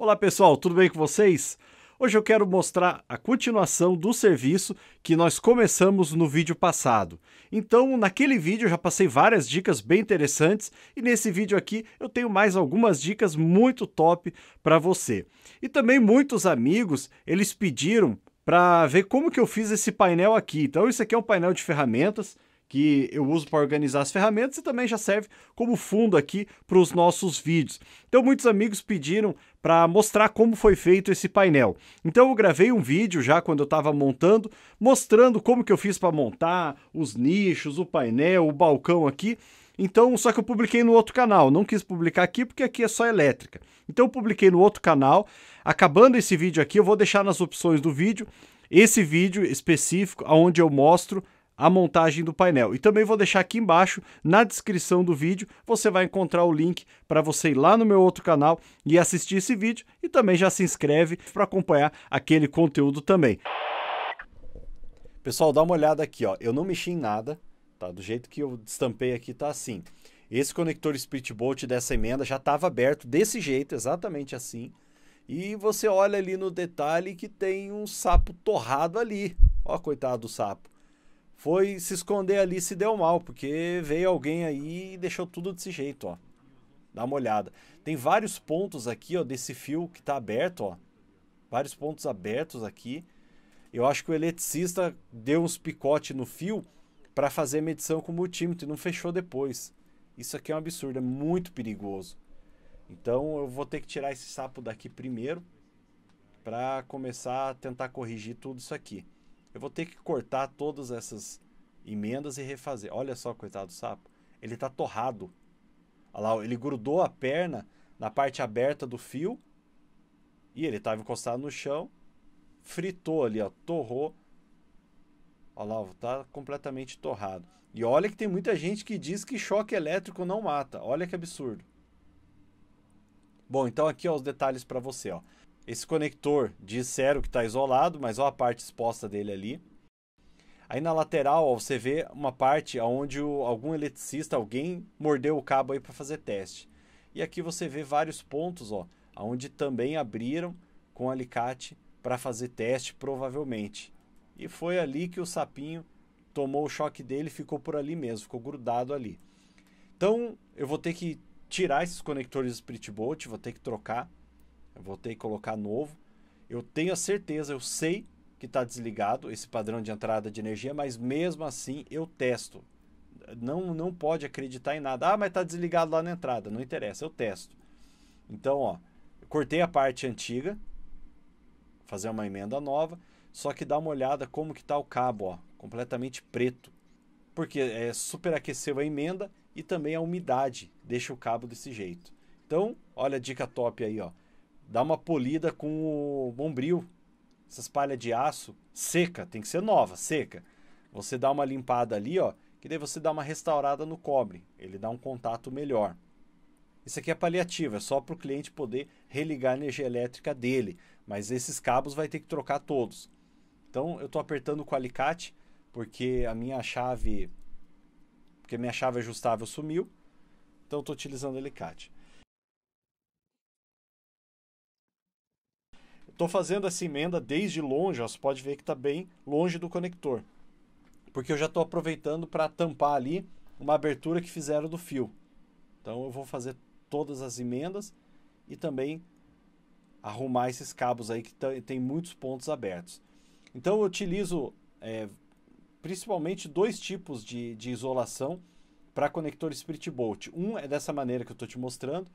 Olá pessoal, tudo bem com vocês? Hoje eu quero mostrar a continuação do serviço que nós começamos no vídeo passado. Então, naquele vídeo eu já passei várias dicas bem interessantes e nesse vídeo aqui eu tenho mais algumas dicas muito top para você. E também muitos amigos, eles pediram para ver como que eu fiz esse painel aqui. Então, isso aqui é um painel de ferramentas que eu uso para organizar as ferramentas e também já serve como fundo aqui para os nossos vídeos. Então muitos amigos pediram para mostrar como foi feito esse painel. Então eu gravei um vídeo já quando eu estava montando, mostrando como que eu fiz para montar os nichos, o painel, o balcão aqui. Então, só que eu publiquei no outro canal, não quis publicar aqui porque aqui é só elétrica. Então eu publiquei no outro canal. Acabando esse vídeo aqui, eu vou deixar nas opções do vídeo esse vídeo específico onde eu mostro a montagem do painel. E também vou deixar aqui embaixo, na descrição do vídeo, você vai encontrar o link para você ir lá no meu outro canal e assistir esse vídeo e também já se inscreve para acompanhar aquele conteúdo também. Pessoal, dá uma olhada aqui, ó. Eu não mexi em nada, tá? Do jeito que eu estampei aqui tá assim. Esse conector split bolt dessa emenda já estava aberto desse jeito, exatamente assim. E você olha ali no detalhe que tem um sapo torrado ali. Ó, coitado do sapo foi se esconder ali se deu mal, porque veio alguém aí e deixou tudo desse jeito, ó. Dá uma olhada. Tem vários pontos aqui, ó, desse fio que tá aberto, ó. Vários pontos abertos aqui. Eu acho que o eletricista deu uns picote no fio para fazer a medição com o multímetro e não fechou depois. Isso aqui é um absurdo, é muito perigoso. Então eu vou ter que tirar esse sapo daqui primeiro para começar a tentar corrigir tudo isso aqui. Eu vou ter que cortar todas essas emendas e refazer. Olha só, coitado do sapo. Ele tá torrado. Olha lá, ele grudou a perna na parte aberta do fio e ele estava encostado no chão, fritou ali, ó, torrou. Olha lá, tá completamente torrado. E olha que tem muita gente que diz que choque elétrico não mata. Olha que absurdo. Bom, então aqui ó, os detalhes para você, ó. Esse conector de zero que está isolado, mas olha a parte exposta dele ali. Aí na lateral ó, você vê uma parte onde o, algum eletricista, alguém mordeu o cabo aí para fazer teste. E aqui você vê vários pontos, ó, onde também abriram com alicate para fazer teste, provavelmente. E foi ali que o sapinho tomou o choque dele, ficou por ali mesmo, ficou grudado ali. Então eu vou ter que tirar esses conectores Spirit Bolt, vou ter que trocar. Eu voltei que colocar novo. Eu tenho a certeza, eu sei que está desligado esse padrão de entrada de energia, mas mesmo assim eu testo. Não, não pode acreditar em nada. Ah, mas está desligado lá na entrada. Não interessa, eu testo. Então, ó, cortei a parte antiga, fazer uma emenda nova, só que dá uma olhada como que está o cabo, ó, completamente preto. Porque é, superaqueceu a emenda e também a umidade deixa o cabo desse jeito. Então, olha a dica top aí, ó dá uma polida com o bombril. Essas palhas de aço seca, tem que ser nova, seca. Você dá uma limpada ali, ó, que daí você dá uma restaurada no cobre. Ele dá um contato melhor. Isso aqui é paliativo, é só para o cliente poder religar a energia elétrica dele. Mas esses cabos vai ter que trocar todos. Então eu estou apertando com o alicate, porque a minha chave. Porque a minha chave ajustável sumiu. Então eu estou utilizando o alicate. Estou fazendo essa emenda desde longe, ó, você pode ver que está bem longe do conector, porque eu já estou aproveitando para tampar ali uma abertura que fizeram do fio. Então eu vou fazer todas as emendas e também arrumar esses cabos aí que tá, tem muitos pontos abertos. Então eu utilizo é, principalmente dois tipos de, de isolação para conector Spirit Bolt. Um é dessa maneira que eu estou te mostrando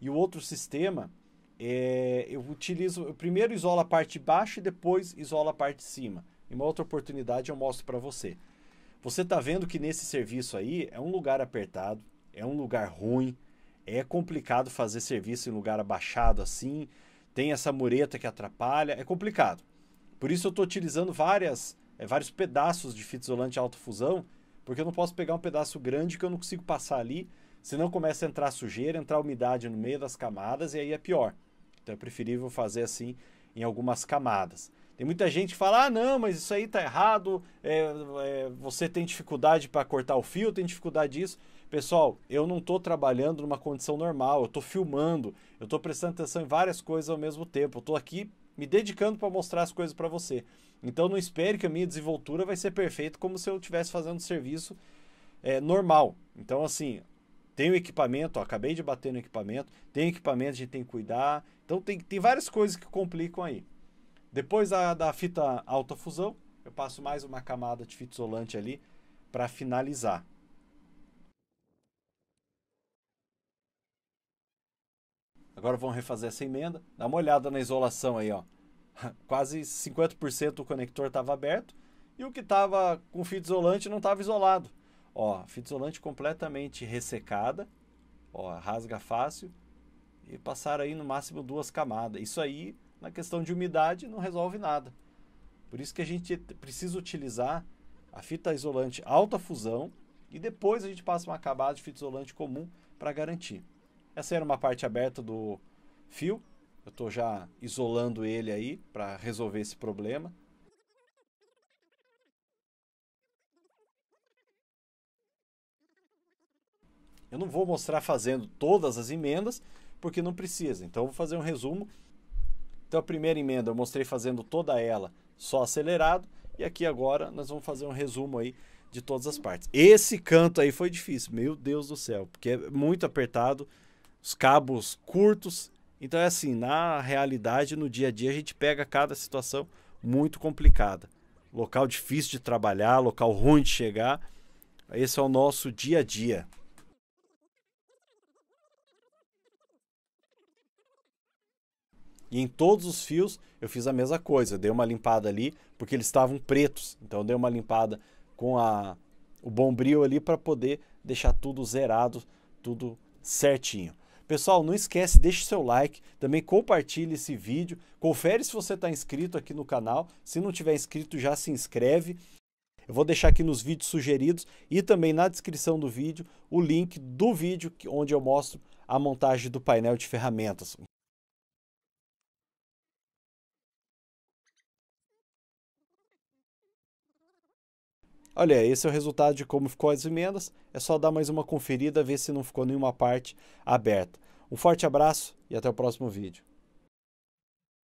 e o outro sistema é, eu utilizo, eu primeiro isolo a parte de baixo e depois isolo a parte de cima. Em uma outra oportunidade eu mostro para você. Você está vendo que nesse serviço aí é um lugar apertado, é um lugar ruim, é complicado fazer serviço em lugar abaixado assim, tem essa mureta que atrapalha, é complicado. Por isso eu estou utilizando várias, é, vários pedaços de fita isolante alta fusão, porque eu não posso pegar um pedaço grande que eu não consigo passar ali, senão começa a entrar sujeira, entrar umidade no meio das camadas e aí é pior. Então é preferível fazer assim em algumas camadas. Tem muita gente que fala: ah, não, mas isso aí tá errado, é, é, você tem dificuldade para cortar o fio, tem dificuldade disso. Pessoal, eu não estou trabalhando numa condição normal, eu estou filmando, eu estou prestando atenção em várias coisas ao mesmo tempo, eu estou aqui me dedicando para mostrar as coisas para você. Então não espere que a minha desenvoltura vai ser perfeita como se eu estivesse fazendo um serviço é, normal. Então, assim, tem o equipamento, ó, acabei de bater no equipamento, tem equipamento, a gente tem que cuidar. Então tem, tem várias coisas que complicam aí. Depois da, da fita alta fusão, eu passo mais uma camada de fita isolante ali para finalizar. Agora vamos refazer essa emenda. Dá uma olhada na isolação aí, ó. Quase 50% do conector estava aberto e o que estava com fita isolante não estava isolado. Ó, fita isolante completamente ressecada, ó, rasga fácil e passar aí no máximo duas camadas. Isso aí, na questão de umidade, não resolve nada. Por isso que a gente precisa utilizar a fita isolante alta fusão e depois a gente passa um acabado de fita isolante comum para garantir. Essa era uma parte aberta do fio. Eu estou já isolando ele aí para resolver esse problema. Eu não vou mostrar fazendo todas as emendas, porque não precisa. Então, eu vou fazer um resumo. Então, a primeira emenda eu mostrei fazendo toda ela só acelerado. E aqui agora nós vamos fazer um resumo aí de todas as partes. Esse canto aí foi difícil, meu Deus do céu, porque é muito apertado, os cabos curtos. Então é assim, na realidade, no dia a dia, a gente pega cada situação muito complicada. Local difícil de trabalhar, local ruim de chegar. Esse é o nosso dia a dia. E em todos os fios eu fiz a mesma coisa. dei uma limpada ali, porque eles estavam pretos. Então eu dei uma limpada com a, o bombril ali para poder deixar tudo zerado, tudo certinho. Pessoal, não esquece, deixe seu like, também compartilhe esse vídeo, confere se você está inscrito aqui no canal, se não tiver inscrito já se inscreve. Eu vou deixar aqui nos vídeos sugeridos e também na descrição do vídeo o link do vídeo onde eu mostro a montagem do painel de ferramentas. Olha, esse é o resultado de como ficou as emendas. É só dar mais uma conferida, ver se não ficou nenhuma parte aberta. Um forte abraço e até o próximo vídeo.